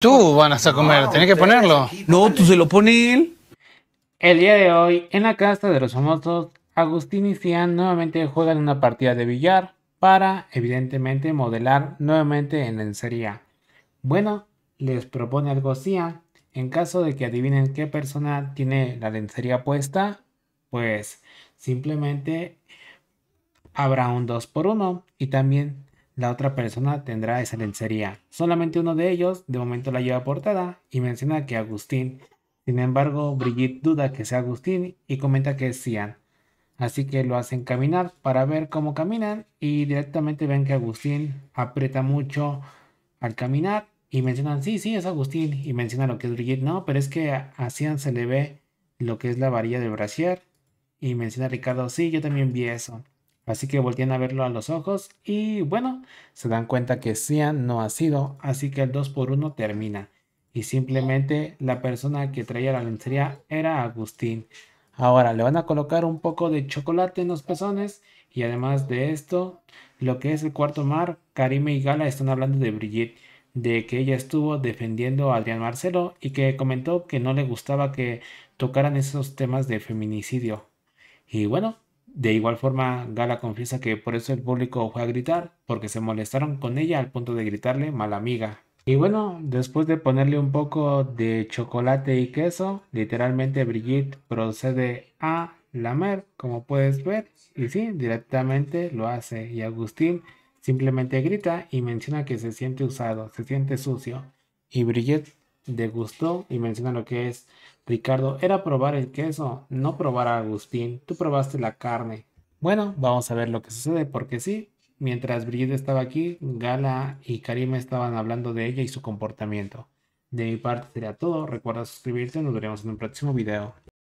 Tú van a comer, tenés que ponerlo. No, tú se lo pone él. El día de hoy, en la casa de los famosos, Agustín y Cian nuevamente juegan una partida de billar para, evidentemente, modelar nuevamente en lencería. Bueno, les propone algo Cian. En caso de que adivinen qué persona tiene la lencería puesta, pues simplemente habrá un 2 por 1 y también la otra persona tendrá esa lencería. Solamente uno de ellos de momento la lleva portada y menciona que Agustín. Sin embargo, Brigitte duda que sea Agustín y comenta que es Cian. Así que lo hacen caminar para ver cómo caminan y directamente ven que Agustín aprieta mucho al caminar y mencionan, sí, sí, es Agustín y menciona lo que es Brigitte. No, pero es que a Cian se le ve lo que es la varilla de brasier y menciona Ricardo, sí, yo también vi eso. Así que volvían a verlo a los ojos y bueno, se dan cuenta que Sian no ha sido, así que el 2 por 1 termina. Y simplemente la persona que traía la lencería era Agustín. Ahora le van a colocar un poco de chocolate en los pezones y además de esto, lo que es el cuarto mar, Karime y Gala están hablando de Brigitte, de que ella estuvo defendiendo a Adrián Marcelo y que comentó que no le gustaba que tocaran esos temas de feminicidio. Y bueno, de igual forma, Gala confiesa que por eso el público fue a gritar, porque se molestaron con ella al punto de gritarle mala amiga. Y bueno, después de ponerle un poco de chocolate y queso, literalmente Brigitte procede a lamer, como puedes ver, y sí, directamente lo hace. Y Agustín simplemente grita y menciona que se siente usado, se siente sucio. Y Brigitte degustó y menciona lo que es. Ricardo, era probar el queso, no probar a Agustín. Tú probaste la carne. Bueno, vamos a ver lo que sucede, porque sí, mientras Brigitte estaba aquí, Gala y Karima estaban hablando de ella y su comportamiento. De mi parte sería todo. Recuerda suscribirte, nos veremos en un próximo video.